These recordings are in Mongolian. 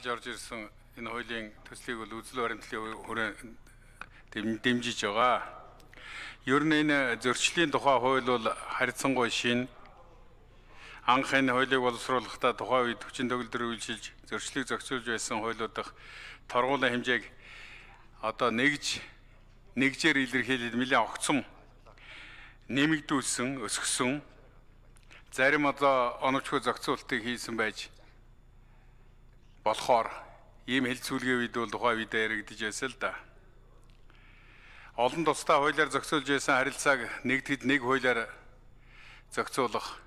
баталж орж ирсэн энэ хуулийн төслийг бол үзэл баримтлалын хүрээнд дэмжиж байгаа. Ер нь энэ зөрчлийн тухай хууль бол харьцангуй шинэ. Анх энэ хуулийг боловсруулахдаа тухайн үед хүчин төгөлдөр үйлчилж зөрчлийг зохицуулж байсан хуулиудах торгуулийн хэмжээг одоо нэгж нэгжээр илэрхийлээд нэлээд огцом нэмэгдүүлсэн, өсгсөн. Зарим одоо оновчгүй зохицуултыг хийсэн байж болохоор ийм хилцүүлгээ үед бол тухайн үедээ яригдж байсан л да. Олон тусдаа хуулиар зохицуулж байсан харилцааг нэгдэд нэг хуулиар зохицуулах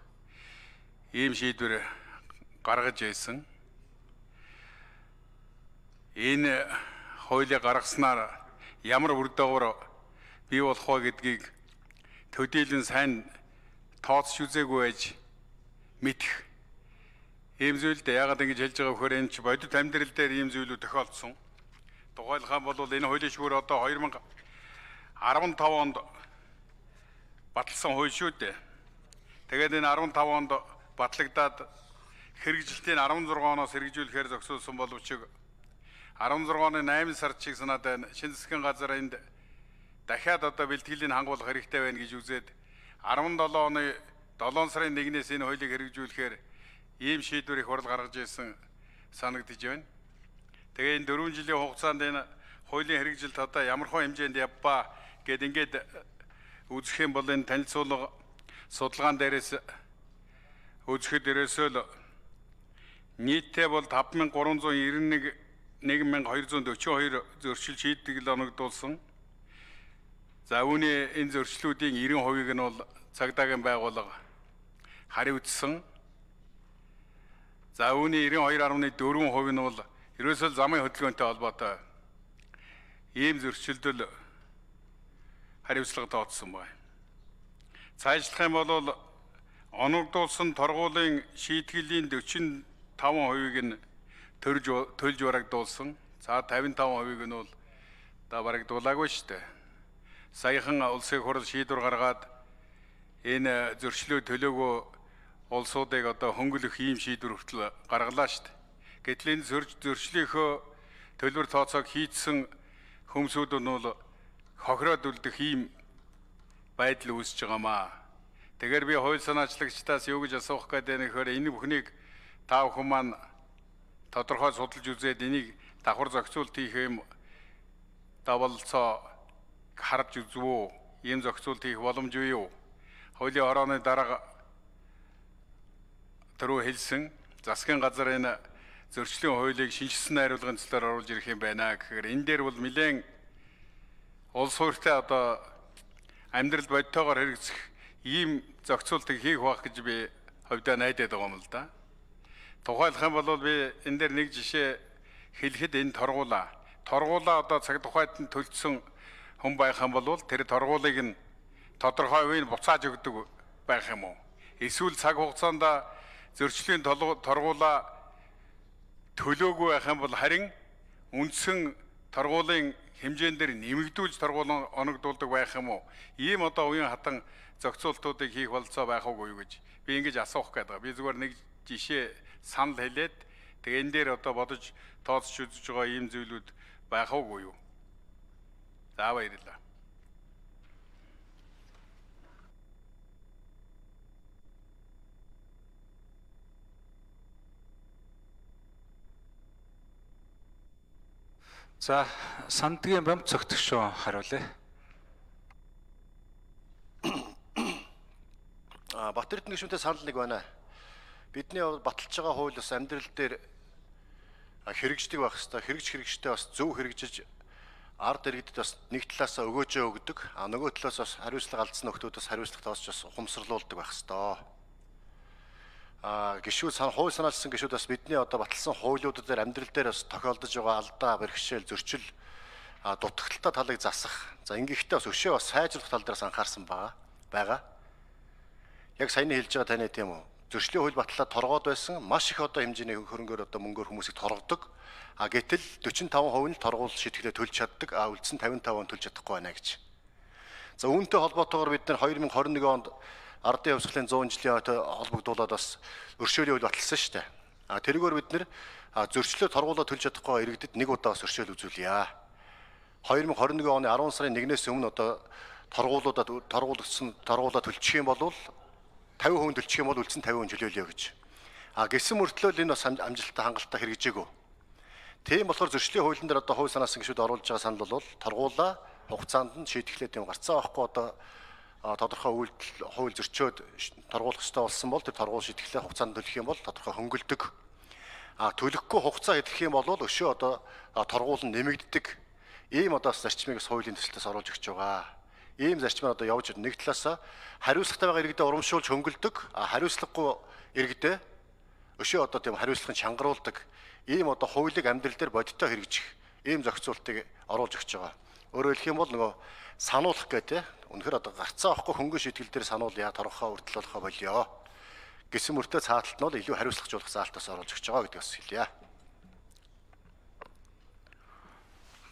ийм шийдвэр гаргаж байсан. Энэ хуулийг гаргаснаар ямар үр дагавар бий болох вэ гэдгийг төдийлөн сайн тооцч үзээгүй байж мэдэх Ийм зүйлд яагаад ингэж хэлж байгаа вөхөр энэ ч бодит амьдрал дээр ийм зүйлүүд тохиолдсон. Тухайлхаа бол энэ хуулийн шүүр одоо 2015 онд батлсан хууль шүү дээ. Тэгээд энэ 15 онд батлагдаад хэрэгжилтийн 16 оноос хэрэгжүүлэхээр зогсуулсан боловч 16 оны 8 сард чиг санаад байна. Шинэ засгийн газар энд дахиад одоо бэлтгэлийг хангуулах хэрэгтэй байна гэж үзээд 17 оны 7 сарын 1-ээс энэ хуулийг хэрэгжүүлэхээр ийм шийдвэр их хурл гаргаж ирсэн санагдж байна. Тэгээ энэ 4 жилийн хугацаанд энэ хуулийн хэрэгжилт одоо ямархон хэмжээнд явбаа гэд ингээд үзэх юм бол энэ танилцуулга судалгаан дээрээс үзэхэд ерөөсөө л нийтээ бол 5391 1242 зөрчил шийдтгэл оногдуулсан. За үүний энэ зөрчлүүдийн 90% нь бол цагдаагийн байгууллага хариуцсан. За үүний 92.4% нь бол ерөөсөө замын хөдөлгөөнтэй холбоотой ийм зөрчилдөл хариуцлага тооцсон байна. Цаашлах юм бол оногдуулсан торгуулийн шийтгэлийн 45%-ийг нь төрж төлж барагдуулсан. За 55%-ийг нь бол да барагдуулаагүй шүү дээ. Саяхан улсын хурал шийдвэр гаргаад энэ зөрчлөө төлөөгөө улсуудыг одоо хөнгөлөх ийм шийдвэр хүртэл гаргалаа шүү дээ. Гэтэл энэ зөрж зөрчлийнхөө төлбөр тооцоог хийцсэн хүмсүүд нь бол хохироод үлдэх ийм байдал үүсэж байгаамаа. Тэгэхээр би хууль санаачлагчдаас юу гэж асуух гэдэг нь хөр энэ бүхнийг та бүхэн маань тодорхой судалж үзээд энийг давхар зохицуулт хийх юм давалцоо харж үзв үү? Ийм зохицуулт хийх боломж юу? Хуулийн хорооны дарга түрүү хэлсэн засгийн газар энэ зөрчлийн хуулийг шинжилсэн найруулгын цэлээр оруулж ирэх юм байна гэхээр энэ дээр бол нэлээд улс хууртай одоо амьдрал бодтойгоор хэрэгжих ийм зохицуултыг хийх байх гэж би хувьдаа найдаад байгаа юм л да. Тухайлх юм бол би энэ дээр нэг жишээ хэлэхэд энэ торгуула. Торгуула одоо цаг тухайд нь төлцсөн хүн байх юм бол тэр торгуулыг нь тодорхой үеийн буцааж өгдөг байх юм уу? Эсвэл цаг хугацаанд зөрчлийн торгуулаа төлөөгүй байх юм бол харин үндсэн торгуулийн хэмжээндээр нэмэгдүүлж торгуулын оногдуулдаг байх юм уу? Ийм одоо уян хатан зохицуултуудыг хийх болцоо байх уугүй гэж би ингэж асуух гээд байгаа. Би зүгээр нэг жишээ санал хэлээд тэгээ энэ дээр одоо бодож тооцч үзэж байгаа ийм зүйлүүд байх уугүй юу? За баярлалаа. За сандгийн бамт цогтгшөө хариулъя. А Батэрдэн гишүүнтэй санал нэг байна. Бидний баталж байгаа хууль бас амьдрал дээр хэрэгждэг байх хэвээр хэрэгж хэрэгжтэй бас зөв хэрэгжиж ард иргэдэд бас нэг талаасаа өгөөжөө өгдөг, а нөгөө талаас бас хариуцлага алдсан нөхдөөд бас хариуцлагатаа бас ухамсарлуулдаг байх хэвээр гişүүд сан хууль санаачсан гişүүд бас бидний одоо батлсан хуулиудад дээр амьдрал дээр бас тохиолдож байгаа алдаа, бэрхшээл, зөрчил дутагдaltaа талыг засах. За ингэхдээ бас өшөө бас сайжруулах тал дээрс анхаарсан байгаа. байгаа. Яг саяны хэлж байгаа таны тийм үү? Зөрчлийн хууль батлаад торгоод байсан маш их одоо хэмжээний хөрөнгөөр одоо мөнгөөр хүмүүсийг торгодог. А гэтэл 45% нь торгуул шийтгэлээ төлж чаддаг. А үлдсэн 55% нь төлж чадахгүй байна гэж. За үүнтэй холбоотойгоор бид нэр 2021 онд ардын хувьсгалын 100 жилийн хойд холбогдуулаад бас өршөөлийн үйл баталсан шүү дээ. А тэргээр бид нэр зөрчлөө торгуулаад төлж чадахгүй иргэдэд нэг удаа бас өршөөл үзүүлье. 2021 оны 10 сарын 1-ээс өмнө одоо торгуулуудад торгуулсан торгуулаа төлчих юм бол 50% төлчих юм бол үлдсэн 50% төлөөлье гэж. А гэсэн мөртлөө энэ бас амжилттай хангалттай хэрэгжээгүү. Тийм болохоор зөрчлийн хуулийн дээр одоо хувь санаас гişүүд оруулж байгаа санал бол торгуулаа хугацаанд нь шийтгэлтэй юм гарцсан байхгүй одоо тодорхой үйлдэл хууль зөрчөөд торгуулах ёстой болсон бол тэр торгуул шийтгэлээ хугацаанд төлөх юм бол тодорхой хөнгөлдөг. А төлөхгүй хугацаа гэдэг юм бол өшөө одоо торгуул нь нэмэгддэг. Ийм одоо зарчмыг хуулийн төсөлтөөс оруулж өгч байгаа. Ийм зарчим одоо явж байгаа. Нэг талаас хариуцлагатай байгаа иргэдэд урамшуулж хөнгөлдөг. А хариуцлагагүй иргэдэд өшөө одоо тийм хариуцлагын чангаруулдаг. Ийм одоо хуулийг амьдрал дээр бодиттой хэрэгжих ийм зохицуултыг оруулж өгч байгаа. Өөрөөр хэлэх юм бол нөгөө сануулах гэх те үнэхээр одоо гарцаа авахгүй хөнгөн шийтгэл дээр сануул яа торохоо үрдэл болохоо болио гэсэн мөртөө цааталт нь бол илүү хариуцлагч болох заалтаас оруулж өгч байгаа гэдгээс хэлье.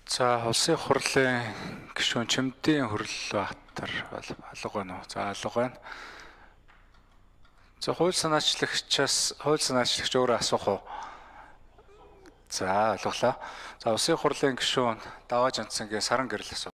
За улсын хурлын гишүүн Чимдийн хөрөл Баатар бол алга байна уу? За алга байна. За хууль санаачлагчаас хууль санаачлагч өөрөө асуух уу? За ойлголоо. За улсын хурлын гишүүн Даваа Жанцангийн саран гэрэл асуу.